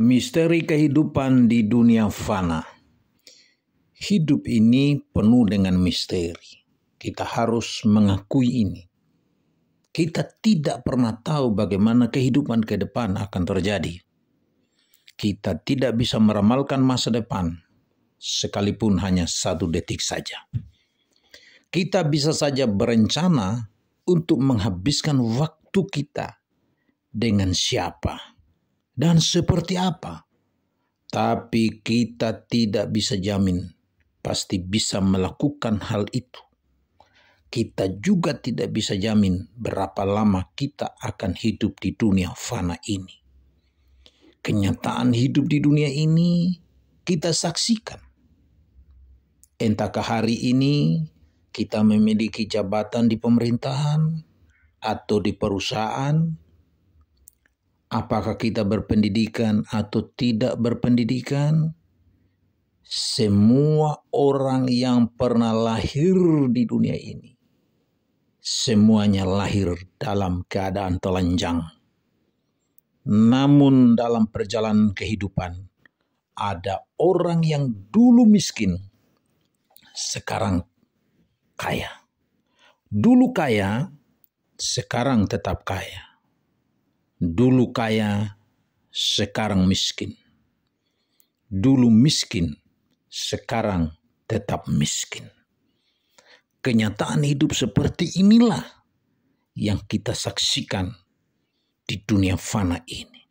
Misteri kehidupan di dunia fana. Hidup ini penuh dengan misteri. Kita harus mengakui ini. Kita tidak pernah tahu bagaimana kehidupan ke depan akan terjadi. Kita tidak bisa meramalkan masa depan, sekalipun hanya satu detik saja. Kita bisa saja berencana untuk menghabiskan waktu kita dengan siapa dan seperti apa. Tapi kita tidak bisa jamin pasti bisa melakukan hal itu. Kita juga tidak bisa jamin berapa lama kita akan hidup di dunia fana ini. Kenyataan hidup di dunia ini kita saksikan. Entahkah hari ini kita memiliki jabatan di pemerintahan atau di perusahaan apakah kita berpendidikan atau tidak berpendidikan, semua orang yang pernah lahir di dunia ini, semuanya lahir dalam keadaan telanjang. Namun, dalam perjalanan kehidupan, ada orang yang dulu miskin, sekarang kaya. Dulu kaya, sekarang tetap kaya Dulu kaya, sekarang miskin. Dulu miskin, sekarang tetap miskin. Kenyataan hidup seperti inilah yang kita saksikan di dunia fana ini.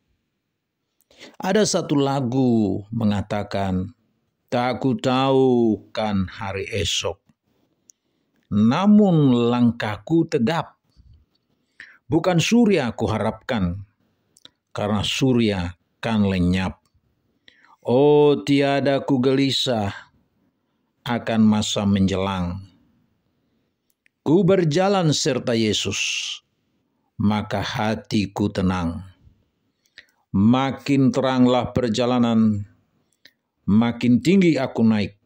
Ada satu lagu mengatakan, Tak ku tahu kan hari esok, namun langkahku tegap Bukan surya kuharapkan, karena surya kan lenyap. Oh, tiada ku gelisah akan masa menjelang. Ku berjalan serta Yesus, maka hatiku tenang. Makin teranglah perjalanan, makin tinggi aku naik,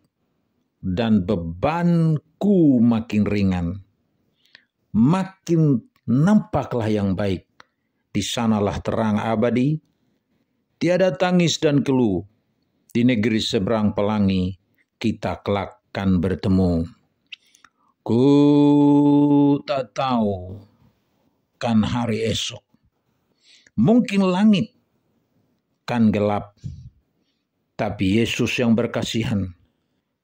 dan bebanku makin ringan. Makin nampaklah yang baik. Di sanalah terang abadi, tiada tangis dan keluh. Di negeri seberang pelangi, kita kelak akan bertemu. Ku tak tahu kan hari esok. Mungkin langit kan gelap. Tapi Yesus yang berkasihan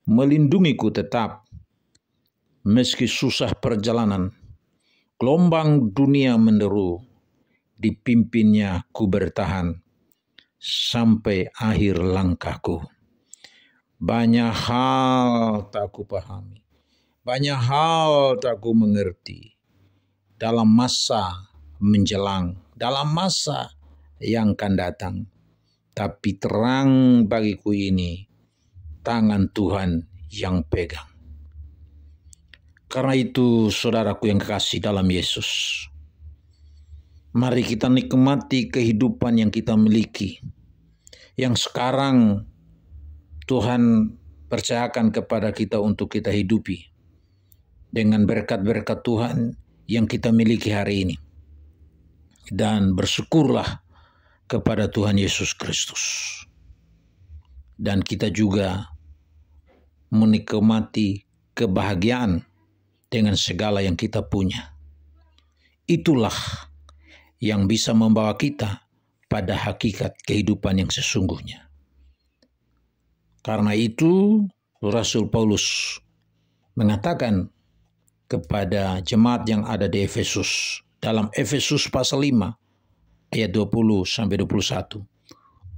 melindungiku tetap meski susah perjalanan gelombang dunia menderu, dipimpinnya ku bertahan sampai akhir langkahku. Banyak hal tak ku pahami, banyak hal tak ku mengerti. Dalam masa menjelang, dalam masa yang akan datang. Tapi terang bagiku ini, tangan Tuhan yang pegang. Karena itu, saudaraku yang kekasih dalam Yesus, mari kita nikmati kehidupan yang kita miliki, yang sekarang Tuhan percayakan kepada kita untuk kita hidupi dengan berkat-berkat Tuhan yang kita miliki hari ini. Dan bersyukurlah kepada Tuhan Yesus Kristus. Dan kita juga menikmati kebahagiaan dengan segala yang kita punya. Itulah yang bisa membawa kita pada hakikat kehidupan yang sesungguhnya. Karena itu, Rasul Paulus mengatakan kepada jemaat yang ada di Efesus dalam Efesus pasal 5 ayat 20 sampai 21.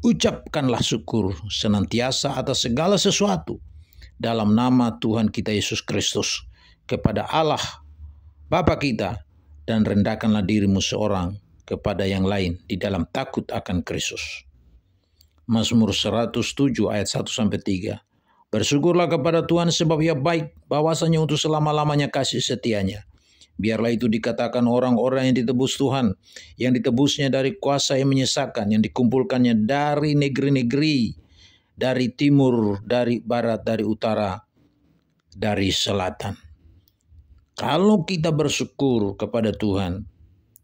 Ucapkanlah syukur senantiasa atas segala sesuatu dalam nama Tuhan kita Yesus Kristus kepada Allah Bapa kita dan rendahkanlah dirimu seorang kepada yang lain di dalam takut akan Kristus. Mazmur 107 ayat 1 sampai 3. Bersyukurlah kepada Tuhan sebab ia baik, bahwasanya untuk selama-lamanya kasih setianya. Biarlah itu dikatakan orang-orang yang ditebus Tuhan, yang ditebusnya dari kuasa yang menyesakan, yang dikumpulkannya dari negeri-negeri, dari timur, dari barat, dari utara, dari selatan. Kalau kita bersyukur kepada Tuhan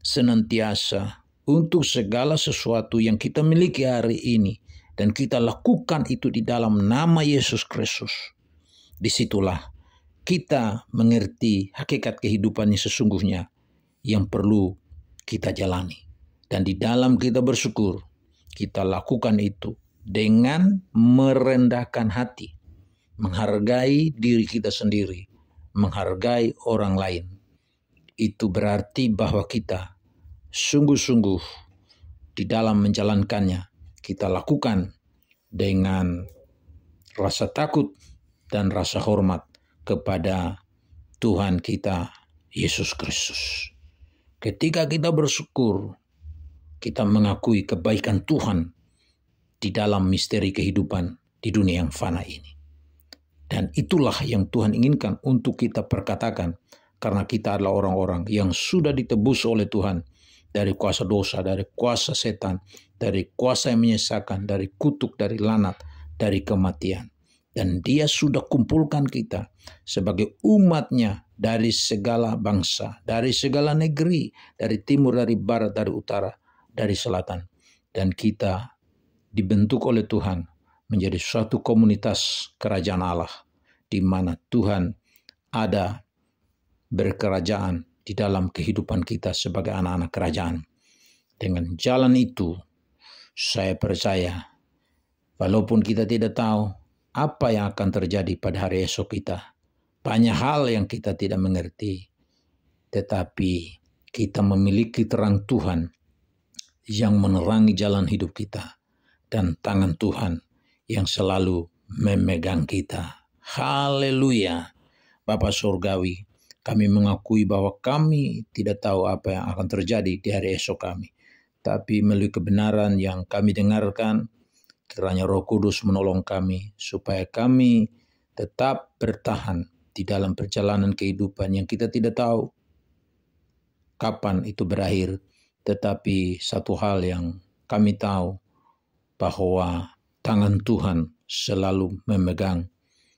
senantiasa untuk segala sesuatu yang kita miliki hari ini dan kita lakukan itu di dalam nama Yesus Kristus. Disitulah kita mengerti hakikat kehidupan yang sesungguhnya yang perlu kita jalani. Dan di dalam kita bersyukur, kita lakukan itu dengan merendahkan hati, menghargai diri kita sendiri, menghargai orang lain. Itu berarti bahwa kita sungguh-sungguh di dalam menjalankannya, kita lakukan dengan rasa takut dan rasa hormat kepada Tuhan kita Yesus Kristus. Ketika kita bersyukur, kita mengakui kebaikan Tuhan di dalam misteri kehidupan di dunia yang fana ini. Dan itulah yang Tuhan inginkan untuk kita perkatakan. Karena kita adalah orang-orang yang sudah ditebus oleh Tuhan dari kuasa dosa, dari kuasa setan, dari kuasa yang menyesakan, dari kutuk, dari lanat, dari kematian. Dan dia sudah kumpulkan kita sebagai umatnya dari segala bangsa, dari segala negeri, dari timur, dari barat, dari utara, dari selatan. Dan kita dibentuk oleh Tuhan menjadi suatu komunitas kerajaan Allah di mana Tuhan ada berkerajaan di dalam kehidupan kita sebagai anak-anak kerajaan. Dengan jalan itu, saya percaya, walaupun kita tidak tahu apa yang akan terjadi pada hari esok kita, banyak hal yang kita tidak mengerti, tetapi kita memiliki terang Tuhan yang menerangi jalan hidup kita dan tangan Tuhan yang selalu memegang kita. Haleluya. Bapa Surgawi, kami mengakui bahwa kami tidak tahu apa yang akan terjadi di hari esok kami. Tapi melalui kebenaran yang kami dengarkan, kiranya roh kudus menolong kami supaya kami tetap bertahan di dalam perjalanan kehidupan yang kita tidak tahu kapan itu berakhir. Tetapi satu hal yang kami tahu bahwa tangan Tuhan selalu memegang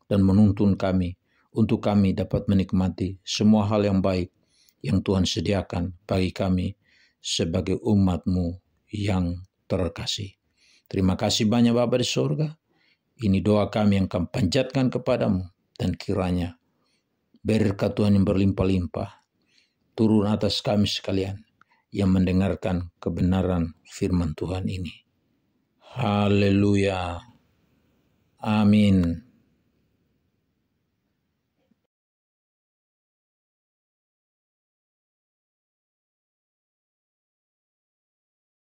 dan menuntun kami untuk kami dapat menikmati semua hal yang baik yang Tuhan sediakan bagi kami sebagai umatmu yang terkasih. Terima kasih banyak Bapak di sorga. Ini doa kami yang kami panjatkan kepadamu dan kiranya berkat Tuhan yang berlimpah-limpah turun atas kami sekalian yang mendengarkan kebenaran firman Tuhan ini. Haleluya. Amin.